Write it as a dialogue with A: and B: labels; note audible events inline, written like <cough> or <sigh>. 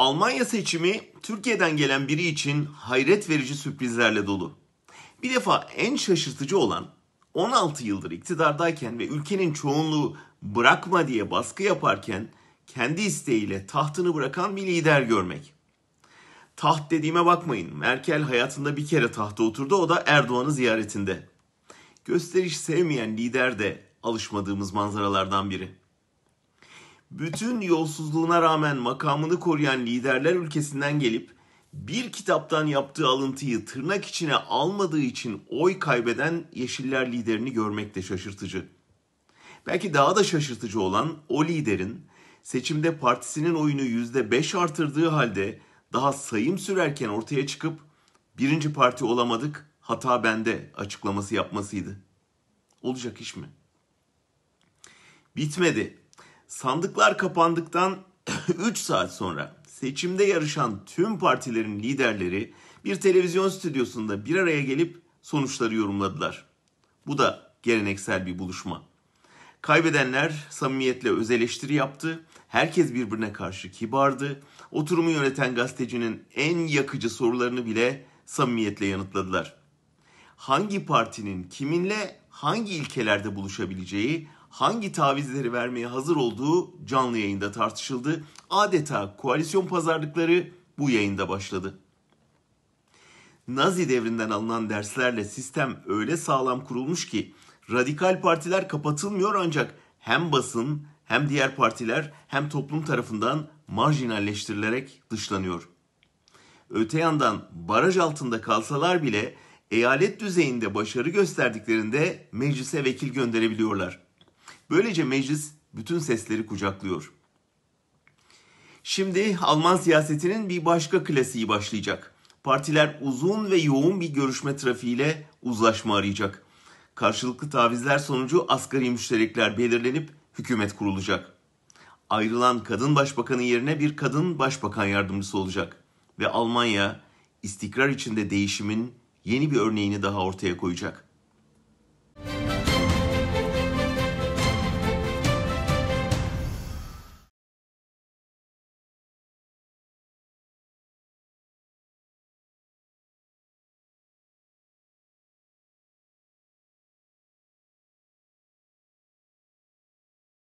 A: Almanya seçimi Türkiye'den gelen biri için hayret verici sürprizlerle dolu. Bir defa en şaşırtıcı olan 16 yıldır iktidardayken ve ülkenin çoğunluğu bırakma diye baskı yaparken kendi isteğiyle tahtını bırakan bir lider görmek. Taht dediğime bakmayın. Merkel hayatında bir kere tahta oturdu o da Erdoğan'ı ziyaretinde. Gösteriş sevmeyen lider de alışmadığımız manzaralardan biri bütün yolsuzluğuna rağmen makamını koruyan liderler ülkesinden gelip bir kitaptan yaptığı alıntıyı tırnak içine almadığı için oy kaybeden Yeşiller liderini görmek de şaşırtıcı. Belki daha da şaşırtıcı olan o liderin seçimde partisinin oyunu %5 artırdığı halde daha sayım sürerken ortaya çıkıp birinci parti olamadık hata bende açıklaması yapmasıydı. Olacak iş mi? Bitmedi. Sandıklar kapandıktan 3 <clears throat> saat sonra seçimde yarışan tüm partilerin liderleri bir televizyon stüdyosunda bir araya gelip sonuçları yorumladılar. Bu da geleneksel bir buluşma. Kaybedenler samimiyetle öz eleştiri yaptı. Herkes birbirine karşı kibardı. Oturumu yöneten gazetecinin en yakıcı sorularını bile samimiyetle yanıtladılar. Hangi partinin kiminle hangi ilkelerde buluşabileceği hangi tavizleri vermeye hazır olduğu canlı yayında tartışıldı. Adeta koalisyon pazarlıkları bu yayında başladı. Nazi devrinden alınan derslerle sistem öyle sağlam kurulmuş ki radikal partiler kapatılmıyor ancak hem basın hem diğer partiler hem toplum tarafından marjinalleştirilerek dışlanıyor. Öte yandan baraj altında kalsalar bile eyalet düzeyinde başarı gösterdiklerinde meclise vekil gönderebiliyorlar. Böylece meclis bütün sesleri kucaklıyor. Şimdi Alman siyasetinin bir başka klasiği başlayacak. Partiler uzun ve yoğun bir görüşme trafiğiyle uzlaşma arayacak. Karşılıklı tavizler sonucu asgari müşterekler belirlenip hükümet kurulacak. Ayrılan kadın başbakanın yerine bir kadın başbakan yardımcısı olacak ve Almanya istikrar içinde değişimin yeni bir örneğini daha ortaya koyacak.''